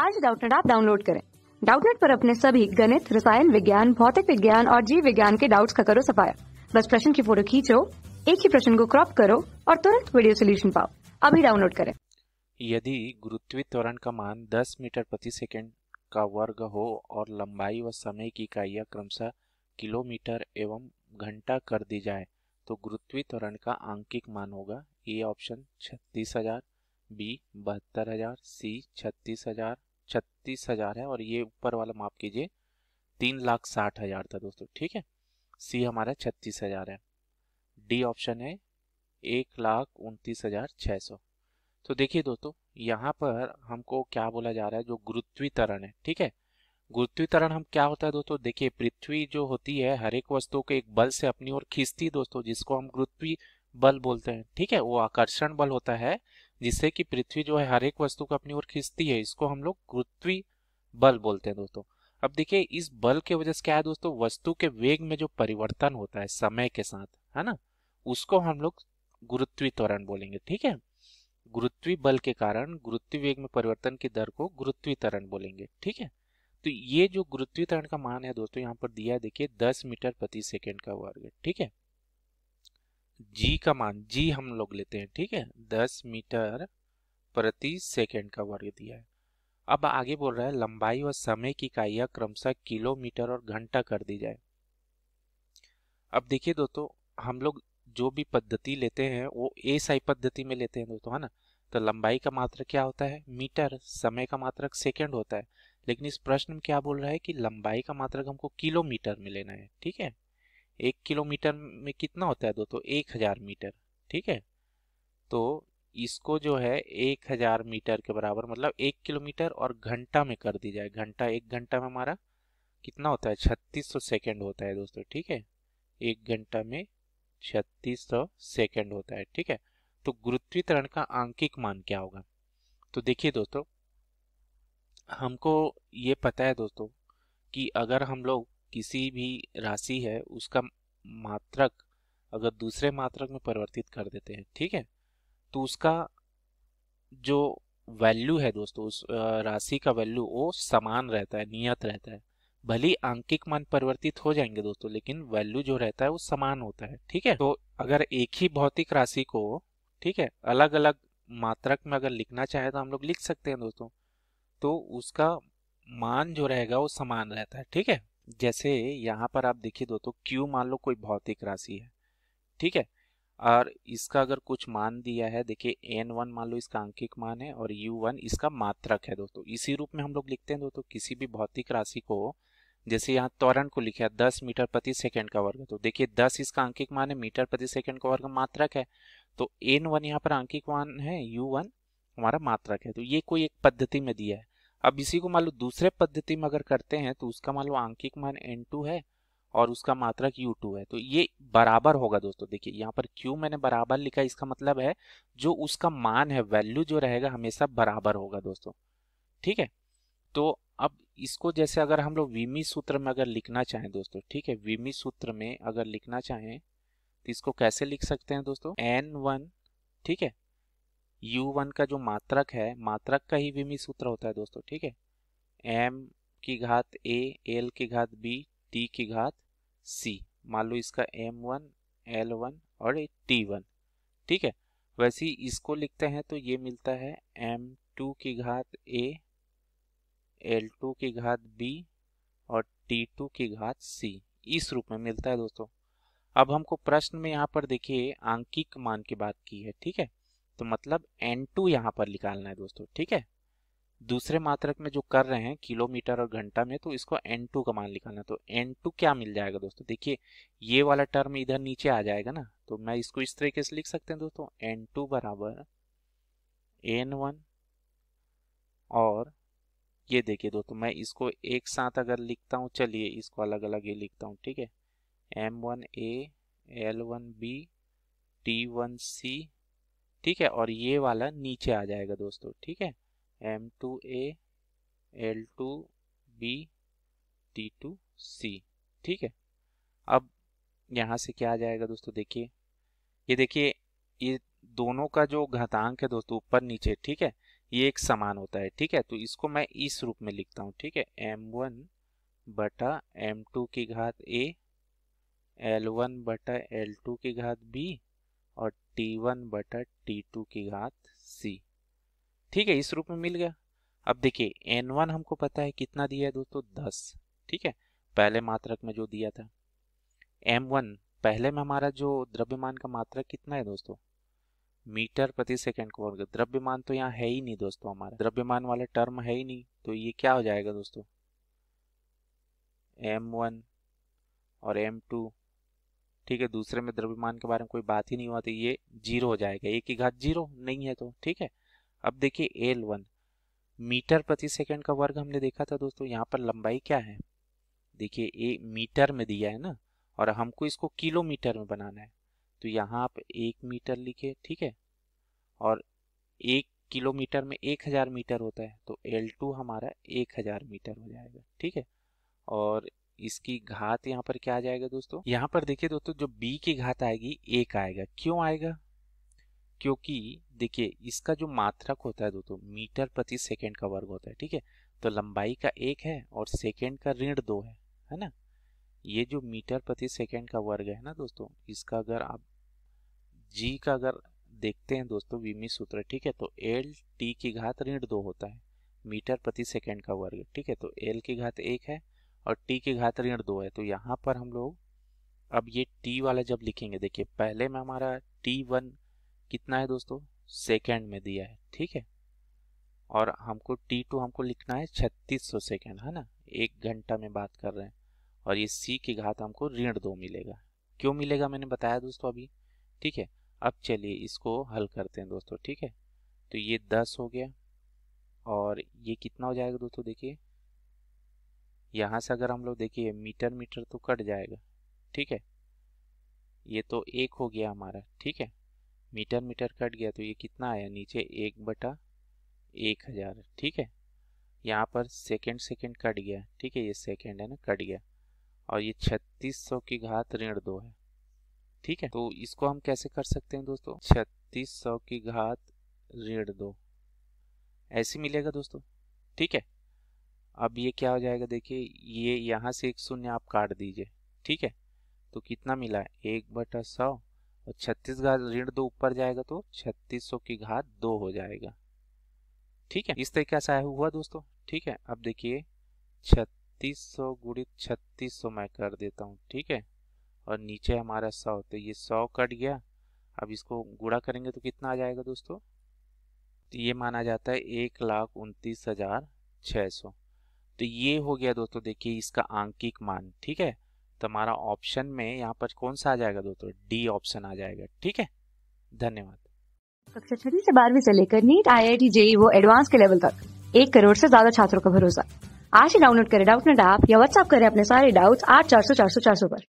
आज डाउटनेट आप डाउनलोड करें डाउटनेट पर अपने सभी गणित रसायन विज्ञान भौतिक विज्ञान और जीव विज्ञान के डाउट्स का करो सफाया बस प्रश्न की फोटो खींचो एक ही प्रश्न को क्रॉप करो और तुरंत वीडियो सोल्यूशन पाओ अभी डाउनलोड करें यदि गुरुत्वीय त्वरण का मान 10 मीटर प्रति सेकंड का वर्ग हो और लंबाई व समय की इकाइया क्रमशः किलोमीटर एवं घंटा कर दी जाए तो गुरुत्वीय त्वरण का आंकिक मान होगा ए ऑप्शन छत्तीस हजार बी बहत्तर हजार सी छत्तीस हजार छत्तीस हजार है और ये ऊपर वाला माफ कीजिए तीन लाख साठ हजार था दोस्तों ठीक है सी हमारा छत्तीस हजार है डी ऑप्शन है एक लाख उनतीस हजार छः सौ तो देखिए दोस्तों यहाँ पर हमको क्या बोला जा रहा है जो गुरुत्वीकरण है ठीक है गुरुत्वीकरण हम क्या होता है दोस्तों देखिए पृथ्वी जो होती है हर एक वस्तु को एक बल से अपनी ओर खींचती दोस्तों जिसको हम गुरुत्वी बल बोलते हैं ठीक है वो आकर्षण बल होता है जिससे कि पृथ्वी जो है हर एक वस्तु को अपनी ओर खींचती है इसको हम लोग गुरुत्वी बल बोलते हैं दोस्तों अब देखिए इस बल के वजह से क्या है दोस्तों वस्तु के वेग में जो परिवर्तन होता है समय के साथ है ना उसको हम लोग गुरुत्वी त्वरण बोलेंगे ठीक है गुरुत्वी बल के कारण गुरुत्वी वेग में परिवर्तन की दर को गुरुत्वी त्वरण बोलेंगे ठीक है तो ये जो गुरुत्वी त्वरण का मान है दोस्तों यहाँ पर दिया है देखिए दस मीटर प्रति सेकेंड का वर्ग ठीक है जी का मान जी हम लोग लेते हैं ठीक है दस मीटर प्रति सेकेंड का वर्ग दिया है अब आगे बोल रहा है लंबाई और समय की इकाइया क्रमशः किलोमीटर और घंटा कर दी जाए अब देखिए दोस्तों हम लोग जो भी पद्धति लेते हैं वो ए साई पद्धति में लेते हैं दोस्तों है ना तो लंबाई का मात्र क्या होता है मीटर समय का मात्रक सेकेंड होता है लेकिन इस प्रश्न में क्या बोल रहा है कि लंबाई का मात्रक हमको किलोमीटर में लेना है ठीक है एक किलोमीटर में कितना होता है दो तो एक हजार मीटर ठीक है तो इसको जो है एक हजार मीटर के बराबर मतलब एक किलोमीटर और घंटा में कर दी जाए घंटा एक घंटा में हमारा कितना होता है छत्तीस सौ सेकेंड होता है दोस्तों ठीक है एक घंटा में छत्तीस सौ सेकेंड होता है ठीक है तो गुरुत्वीकरण का आंकिक मान क्या होगा तो देखिए दोस्तों हमको ये पता है दोस्तों कि अगर हम लोग किसी भी राशि है उसका मात्रक अगर दूसरे मात्रक में परिवर्तित कर देते हैं ठीक है तो उसका जो वैल्यू है दोस्तों उस राशि का वैल्यू वो समान रहता है नियत रहता है भली आंकिक मान परिवर्तित हो जाएंगे दोस्तों लेकिन वैल्यू जो रहता है वो समान होता है ठीक है तो अगर एक ही भौतिक राशि को ठीक है अलग अलग मात्रक में अगर लिखना चाहे तो हम लोग लिख सकते हैं दोस्तों तो उसका मान जो रहेगा वो समान रहता है ठीक है जैसे यहाँ पर आप देखिए दोस्तों क्यू मान लो कोई भौतिक राशि है ठीक है और इसका अगर कुछ मान दिया है देखिए एन वन मान लो इसका अंकिक मान है और यू वन इसका मात्रक है दोस्तों इसी रूप में हम लोग लिखते हैं दोस्तों किसी भी भौतिक राशि को जैसे यहाँ त्वरण को लिखा है दस मीटर प्रति सेकंड का वर्ग तो देखिए दस इसका अंकिक मान है मीटर प्रति सेकंड का वर्ग मात्रक है तो एन वन यहाँ पर अंकिक मान है यू वन हमारा मात्रक है तो ये कोई एक पद्धति में दिया है अब इसी को मान लो दूसरे पद्धति में अगर करते हैं तो उसका मान लो आंकिक मान एन टू है और उसका मात्रक यू टू है तो ये बराबर होगा दोस्तों देखिए यहाँ पर क्यू मैंने बराबर लिखा इसका मतलब है जो उसका मान है वैल्यू जो रहेगा हमेशा बराबर होगा दोस्तों ठीक है तो अब इसको जैसे अगर हम लोग विमी सूत्र में अगर लिखना चाहें दोस्तों ठीक है विमी सूत्र में अगर लिखना चाहें तो इसको कैसे लिख सकते हैं दोस्तों एन वन ठीक है u1 का जो मात्रक है मात्रक का ही विमी सूत्र होता है दोस्तों ठीक है m की घात a l की घात b t की घात c मान लो इसका m1 l1 और t1 ठीक है वैसे ही इसको लिखते हैं तो ये मिलता है m2 की घात a l2 की घात b और t2 की घात c इस रूप में मिलता है दोस्तों अब हमको प्रश्न में यहाँ पर देखिए आंकिक मान की बात की है ठीक है तो मतलब एन टू यहाँ पर निकालना है दोस्तों ठीक है दूसरे मात्रक में जो कर रहे हैं किलोमीटर और घंटा में तो इसको एन टू का मान निकालना है तो एन टू क्या मिल जाएगा दोस्तों देखिए ये वाला टर्म इधर नीचे आ जाएगा ना तो मैं इसको इस तरीके से लिख सकते हैं दोस्तों एन टू बराबर एन वन और ये देखिए दोस्तों मैं इसको एक साथ अगर लिखता हूँ चलिए इसको अलग अलग ये लिखता हूँ ठीक है M one A L one B T one C ठीक है और ये वाला नीचे आ जाएगा दोस्तों ठीक है M two A L two B T two C ठीक है अब यहाँ से क्या आ जाएगा दोस्तों देखिए ये देखिए ये दोनों का जो घातांक है दोस्तों ऊपर नीचे ठीक है ये एक समान होता है ठीक है तो इसको मैं इस रूप में लिखता हूँ ठीक है एम वन बटा एम टू की घात ए एल वन बटा एल टू की घात बी और टी वन बटा टी टू की घात सी ठीक है इस रूप में मिल गया अब देखिए एन वन हमको पता है कितना दिया है दोस्तों दस ठीक है पहले मात्रक में जो दिया था एम वन पहले में हमारा जो द्रव्यमान का मात्रक कितना है दोस्तों मीटर प्रति सेकंड को द्रव्यमान तो यहाँ है ही नहीं दोस्तों हमारा द्रव्यमान वाला टर्म है ही नहीं तो ये क्या हो जाएगा दोस्तों एम वन और एम टू ठीक है दूसरे में द्रव्यमान के बारे में कोई बात ही नहीं हुआ तो ये जीरो हो जाएगा एक ही घात जीरो नहीं है तो ठीक है अब देखिए एल वन मीटर प्रति सेकंड का वर्ग हमने देखा था दोस्तों यहाँ पर लंबाई क्या है देखिए ए मीटर में दिया है ना और हमको इसको किलोमीटर में बनाना है तो यहाँ आप एक मीटर लिखे ठीक है और एक किलोमीटर में एक हज़ार मीटर होता है तो एल टू हमारा एक हज़ार मीटर हो जाएगा ठीक है और इसकी घात यहाँ पर क्या आ जाएगा दोस्तों यहाँ पर देखिए दोस्तों जो बी की घात आएगी एक आएगा क्यों आएगा क्योंकि देखिए इसका जो मात्रक होता है दोस्तों मीटर प्रति सेकेंड का वर्ग होता है ठीक है तो लंबाई का एक है और सेकेंड का ऋण दो है है ना ये जो मीटर प्रति सेकेंड का वर्ग है ना दोस्तों इसका अगर आप जी का अगर देखते हैं दोस्तों विमी सूत्र ठीक है तो एल टी की घात ऋण दो होता है मीटर प्रति सेकेंड का वर्ग ठीक है तो एल की घात एक है और टी के घात ऋण दो है तो यहाँ पर हम लोग अब ये टी वाला जब लिखेंगे देखिए पहले में हमारा टी वन कितना है दोस्तों सेकेंड में दिया है ठीक है और हमको टी टू हमको लिखना है छत्तीस सौ सेकेंड है ना एक घंटा में बात कर रहे हैं और ये सी के घात हमको ऋण दो मिलेगा क्यों मिलेगा मैंने बताया दोस्तों अभी ठीक है अब चलिए इसको हल करते हैं दोस्तों ठीक है तो ये दस हो गया और ये कितना हो जाएगा दोस्तों देखिए यहाँ से अगर हम लोग देखिए मीटर मीटर तो कट जाएगा ठीक है ये तो एक हो गया हमारा ठीक है मीटर मीटर कट गया तो ये कितना आया नीचे एक बटा एक हज़ार ठीक है यहाँ पर सेकंड सेकंड कट गया ठीक है ये सेकंड है ना कट गया और ये छत्तीस सौ की घात ऋण दो है ठीक है तो इसको हम कैसे कर सकते हैं दोस्तों छत्तीस सौ की घात ऋण दो ऐसे मिलेगा दोस्तों ठीक है अब ये क्या हो जाएगा देखिए ये यहाँ से एक शून्य आप काट दीजिए ठीक है तो कितना मिला एक बटा सौ और छत्तीस घात ऋण दो ऊपर जाएगा तो छत्तीस सौ की घात दो हो जाएगा ठीक है इस तरीके से आया हुआ दोस्तों ठीक है अब देखिए छत्तीस सौ गुणित छत्तीस सौ मैं कर देता हूँ ठीक है और नीचे हमारा सौ तो ये सौ कट गया अब इसको गुड़ा करेंगे तो कितना आ जाएगा दोस्तों तो ये माना जाता है एक लाख उनतीस हजार छः सौ तो ये हो गया दोस्तों देखिए इसका आंकिक मान ठीक है तुम्हारा तो ऑप्शन में यहाँ पर कौन सा आ जाएगा दोस्तों डी ऑप्शन आ जाएगा ठीक है धन्यवाद कक्षा छठी से बारहवीं से लेकर NEET I I T JEE वो एडवांस के लेवल तक एक करोड़ से ज्यादा छात्रों का भरोसा आज ही डाउनलोड करें डाउट नेट ऐप या व्हाट्सअप करें अपने सारे डाउट्स आठ चार सौ चार सौ चार सौ पर